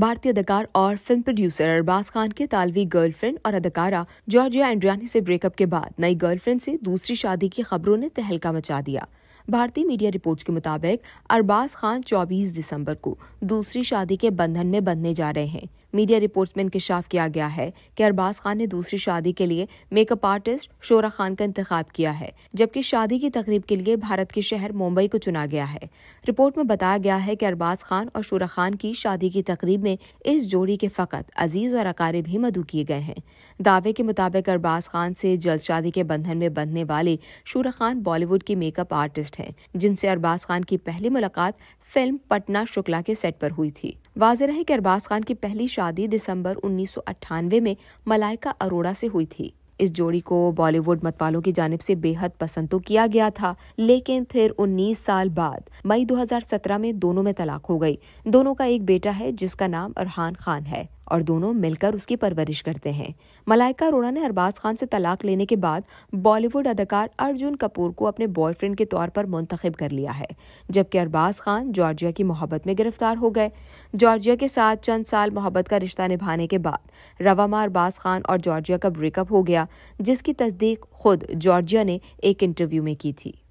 भारतीय अदाकार और फिल्म प्रोड्यूसर अरबाज खान के तालवी गर्लफ्रेंड और अदाकारा जॉर्जिया एंड्रियानी से ब्रेकअप के बाद नई गर्लफ्रेंड से दूसरी शादी की खबरों ने तहलका मचा दिया भारतीय मीडिया रिपोर्ट्स के मुताबिक अरबाज खान 24 दिसंबर को दूसरी शादी के बंधन में बंधने जा रहे हैं मीडिया रिपोर्ट्स में इंकशाफ किया गया है कि अरबाज खान ने दूसरी शादी के लिए मेकअप आर्टिस्ट शोरा खान का इंतखब किया है जबकि शादी की तकरीब के लिए भारत के शहर मुंबई को चुना गया है रिपोर्ट में बताया गया है कि अरबाज खान और शोरा खान की शादी की तकरीब में इस जोड़ी के फकत अजीज और अकारे भी मधु किए गए हैं दावे के मुताबिक अरबाज खान से जल्द शादी के बंधन में बंधने वाले शोरा खान बॉलीवुड की मेकअप आर्टिस्ट दोस्त हैं जिनसे अरबाज खान की पहली मुलाकात फिल्म पटना शुक्ला के सेट पर हुई थी वाजह है कि अरबाज खान की पहली शादी दिसंबर उन्नीस में मलाइका अरोड़ा से हुई थी इस जोड़ी को बॉलीवुड मतवालों की जानब से बेहद पसंद तो किया गया था लेकिन फिर 19 साल बाद मई 2017 में दोनों में तलाक हो गई दोनों का एक बेटा है जिसका नाम अरहान खान है और दोनों मिलकर उसकी परवरिश करते हैं मलाइका अरोड़ा ने अरबाज खान से तलाक लेने के बाद बॉलीवुड अदाकार अर्जुन कपूर को अपने बॉयफ्रेंड के तौर पर मुंतखब कर लिया है जबकि अरबाज खान जॉर्जिया की मोहब्बत में गिरफ्तार हो गए जॉर्जिया के साथ चंद साल मोहब्बत का रिश्ता निभाने के बाद रवामा अरबाज खान और जॉर्जिया का ब्रेकअप हो गया जिसकी तस्दीक खुद जॉर्जिया ने एक इंटरव्यू में की थी